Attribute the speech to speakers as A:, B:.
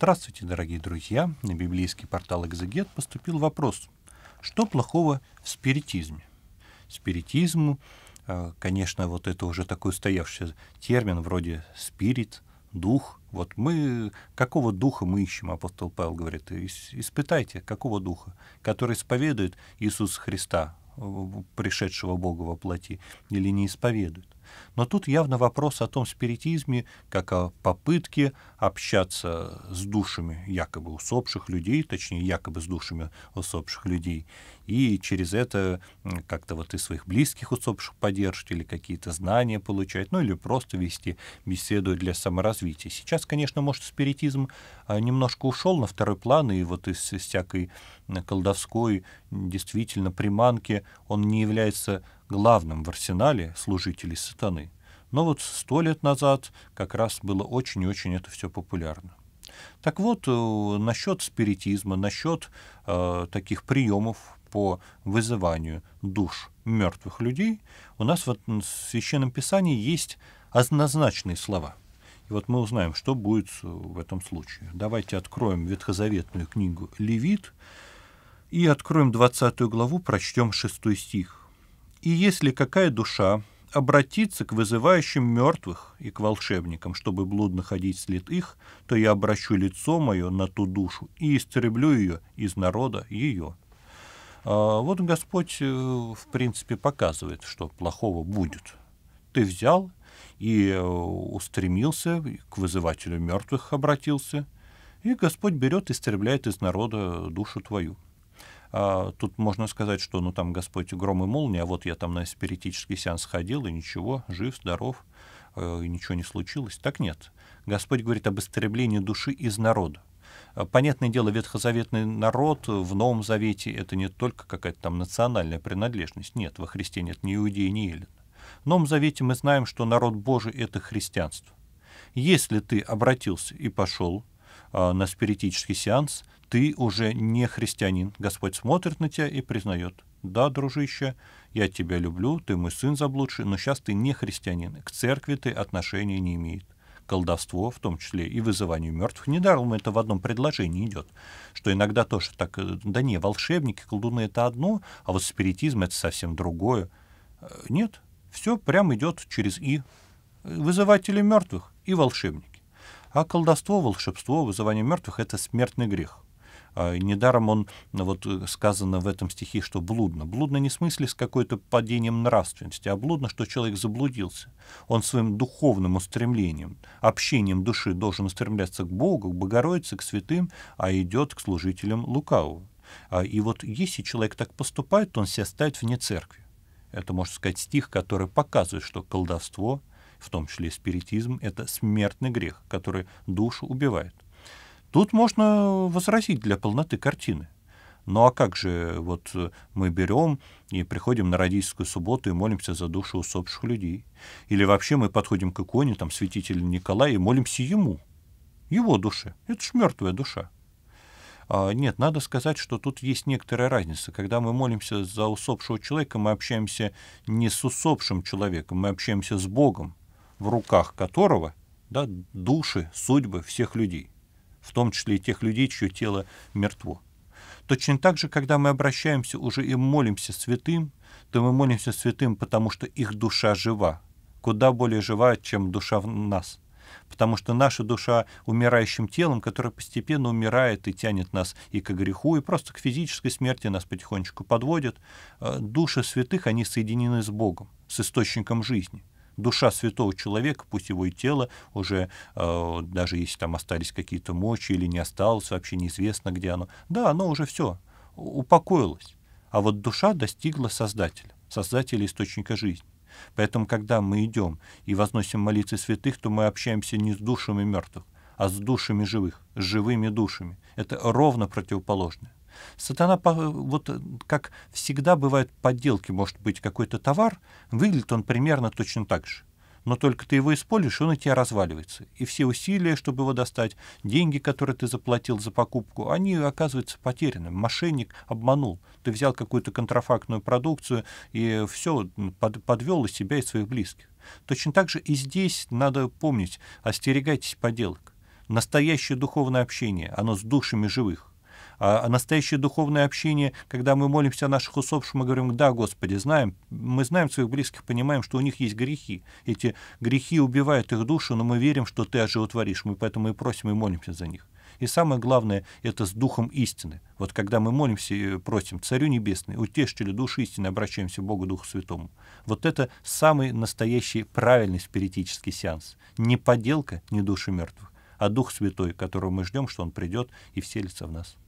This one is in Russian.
A: Здравствуйте, дорогие друзья! На библейский портал «Экзегет» поступил вопрос, что плохого в спиритизме? Спиритизм, э, конечно, вот это уже такой устоявшийся термин, вроде «спирит», «дух». Вот мы, какого духа мы ищем, апостол Павел говорит, испытайте, какого духа, который исповедует Иисуса Христа, э, пришедшего Бога во плоти, или не исповедует. Но тут явно вопрос о том спиритизме, как о попытке общаться с душами якобы усопших людей, точнее, якобы с душами усопших людей, и через это как-то вот и своих близких усопших поддерживать, или какие-то знания получать, ну или просто вести беседу для саморазвития. Сейчас, конечно, может, спиритизм а, немножко ушел на второй план, и вот из всякой колдовской действительно приманки он не является главным в арсенале служителей сатаны. Но вот сто лет назад как раз было очень и очень это все популярно. Так вот, э, насчет спиритизма, насчет э, таких приемов по вызыванию душ мертвых людей, у нас в Священном Писании есть однозначные слова. И вот мы узнаем, что будет э, в этом случае. Давайте откроем ветхозаветную книгу «Левит» и откроем 20 главу, прочтем 6 стих. И если какая душа обратиться к вызывающим мертвых и к волшебникам, чтобы блудно ходить след их, то я обращу лицо мое на ту душу и истреблю ее из народа ее». А, вот Господь, э, в принципе, показывает, что плохого будет. Ты взял и э, устремился, к вызывателю мертвых обратился, и Господь берет и истребляет из народа душу твою. А, тут можно сказать, что ну там Господь гром и молния, а вот я там на спиритический сеанс ходил, и ничего, жив, здоров, э, и ничего не случилось. Так нет. Господь говорит об истреблении души из народа. Э, понятное дело, ветхозаветный народ в Новом Завете — это не только какая-то там национальная принадлежность. Нет, во Христе нет ни иудеи, ни елен. В Новом Завете мы знаем, что народ Божий — это христианство. Если ты обратился и пошел Э, на спиритический сеанс, ты уже не христианин. Господь смотрит на тебя и признает. Да, дружище, я тебя люблю, ты мой сын заблудший, но сейчас ты не христианин. К церкви ты отношения не имеет. Колдовство, в том числе и вызыванию мертвых, недаром это в одном предложении идет, что иногда тоже так, э, да не, волшебники, колдуны — это одно, а вот спиритизм — это совсем другое. Э, нет, все прям идет через «и». Вызыватели мертвых и волшебники. А колдовство, волшебство, вызывание мертвых — это смертный грех. А, недаром он, ну, вот э, сказано в этом стихе, что блудно. Блудно не в смысле с какой-то падением нравственности, а блудно, что человек заблудился. Он своим духовным устремлением, общением души должен устремляться к Богу, к Богородице, к святым, а идет к служителям лукавого. А, и вот если человек так поступает, то он себя ставит вне церкви. Это, можно сказать, стих, который показывает, что колдовство в том числе и спиритизм, это смертный грех, который душу убивает. Тут можно возразить для полноты картины. Ну а как же, вот мы берем и приходим на родительскую субботу и молимся за душу усопших людей. Или вообще мы подходим к иконе, там, святителя Николая, и молимся ему, его душе. Это ж мертвая душа. А, нет, надо сказать, что тут есть некоторая разница. Когда мы молимся за усопшего человека, мы общаемся не с усопшим человеком, мы общаемся с Богом в руках которого да, души, судьбы всех людей, в том числе и тех людей, чье тело мертво. Точно так же, когда мы обращаемся уже и молимся святым, то мы молимся святым, потому что их душа жива, куда более жива, чем душа в нас. Потому что наша душа умирающим телом, которое постепенно умирает и тянет нас и к греху, и просто к физической смерти нас потихонечку подводит, э, души святых, они соединены с Богом, с источником жизни душа святого человека, пусть его и тело уже, э, даже если там остались какие-то мочи или не осталось, вообще неизвестно, где оно. Да, оно уже все, упокоилось. А вот душа достигла Создателя, Создателя источника жизни. Поэтому, когда мы идем и возносим молитвы святых, то мы общаемся не с душами мертвых, а с душами живых, с живыми душами. Это ровно противоположное. Сатана, вот э, как всегда бывают подделки, может быть, какой-то товар, выглядит он примерно точно так же. Но только ты его используешь, он у тебя разваливается. И все усилия, чтобы его достать, деньги, которые ты заплатил за покупку, они оказываются потеряны. Мошенник обманул. Ты взял какую-то контрафактную продукцию и все, под, подвел и себя и своих близких. Точно так же и здесь надо помнить, остерегайтесь поделок. Настоящее духовное общение, оно с душами живых. А настоящее духовное общение, когда мы молимся о наших усопших, мы говорим, да, Господи, знаем, мы знаем своих близких, понимаем, что у них есть грехи. Эти грехи убивают их душу, но мы верим, что Ты оживотворишь, мы поэтому и просим и молимся за них. И самое главное, это с духом истины. Вот когда мы молимся и просим Царю Небесный, утешителю души истины, обращаемся к Богу Духу Святому. Вот это самый настоящий правильный спиритический сеанс. Не поделка, не души мертвых, а Дух Святой, которого мы ждем, что Он придет и вселится в нас.